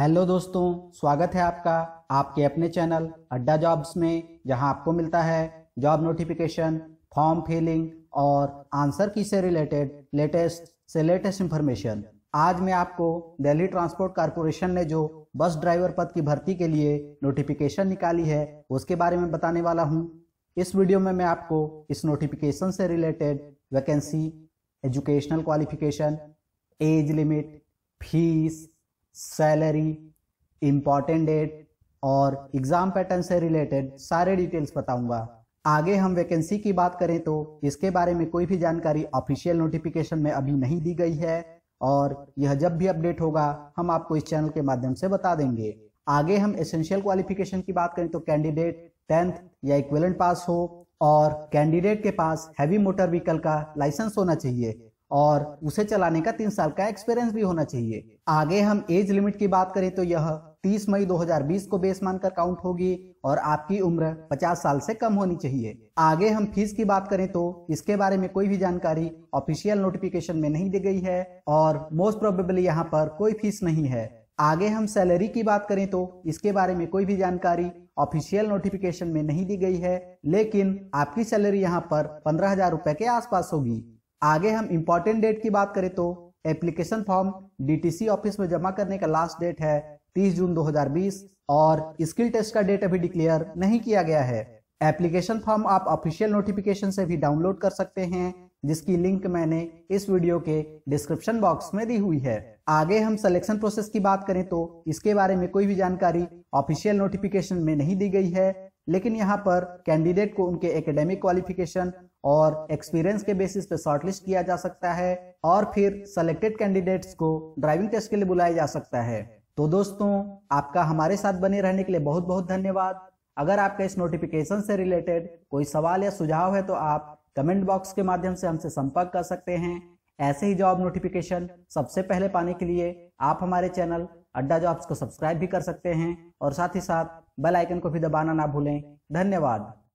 hello दोस्तों स्वागत है आपका आपके अपने चैनल अड्डा जॉब्स में जहां आपको मिलता है जॉब नोटिफिकेशन फॉर्म फिलिंग और आंसर की से रिलेटेड लेटेस्ट से लेटेस्ट इंफॉर्मेशन आज मैं आपको दिल्ली ट्रांसपोर्ट कारपोरेशन ने जो बस ड्राइवर पद की भर्ती के लिए नोटिफिकेशन निकाली है उसके बारे में बताने वाला हूँ इस वीडियो में मैं आपको इस नोटिफिकेशन से related vacancy educational qualification age limit fees salary important date और एग्जाम पैटर्न से रिलेटेड सारे डिटेल्स बताऊंगा आगे हम वैकेंसी की बात करें तो इसके बारे में कोई भी जानकारी ऑफिशियल नोटिफिकेशन में अभी नहीं दी गई है और यह जब भी अपडेट होगा हम आपको इस चैनल के माध्यम से बता देंगे आगे हम एसेंशियल क्वालिफिकेशन की बात करें तो कैंडिडेट टेंथ या इक्वेलेंट पास हो और कैंडिडेट के पास हैवी मोटर व्हीकल का लाइसेंस होना चाहिए और उसे चलाने का तीन साल का एक्सपीरियंस भी होना चाहिए आगे हम एज लिमिट की बात करें तो यह 30 मई 2020 को बेस मानकर काउंट होगी और आपकी उम्र 50 साल से कम होनी चाहिए आगे हम फीस की बात करें तो इसके बारे में कोई भी जानकारी ऑफिशियल नोटिफिकेशन में नहीं दी गई है और मोस्ट प्रोबेबली यहाँ पर कोई फीस नहीं है आगे हम सैलरी की बात करें तो इसके बारे में कोई भी जानकारी ऑफिशियल नोटिफिकेशन में नहीं दी गई है लेकिन आपकी सैलरी यहाँ पर पंद्रह हजार रूपए के आसपास होगी आगे हम इम्पोर्टेंट डेट की बात करें तो एप्लीकेशन फॉर्म डीटीसी ऑफिस में जमा करने का लास्ट डेट है 30 जून 2020 और स्किल टेस्ट का डेट अभी डिक्लेयर नहीं किया गया है एप्लीकेशन फॉर्म आप ऑफिशियल नोटिफिकेशन से भी डाउनलोड कर सकते हैं जिसकी लिंक मैंने इस वीडियो के डिस्क्रिप्शन बॉक्स में दी हुई है आगे हम सिलेक्शन प्रोसेस की बात करें तो इसके बारे में कोई भी जानकारी ऑफिशियल नोटिफिकेशन में नहीं दी गई है लेकिन यहाँ पर कैंडिडेट को उनके एकेडमिक क्वालिफिकेशन और एक्सपीरियंस के बेसिस पे शॉर्टलिस्ट किया जा सकता है और फिर सेलेक्टेड कैंडिडेट्स को ड्राइविंग टेस्ट के लिए बुलाया जा सकता है तो दोस्तों आपका हमारे साथ बने रहने के लिए बहुत बहुत धन्यवाद अगर आपका इस नोटिफिकेशन से रिलेटेड कोई सवाल या सुझाव है तो आप कमेंट बॉक्स के माध्यम से हमसे संपर्क कर सकते हैं ऐसे ही जॉब नोटिफिकेशन सबसे पहले पाने के लिए आप हमारे चैनल अड्डा जॉब्स को सब्सक्राइब भी कर सकते हैं और साथ ही साथ बेल आइकन को भी दबाना ना भूलें धन्यवाद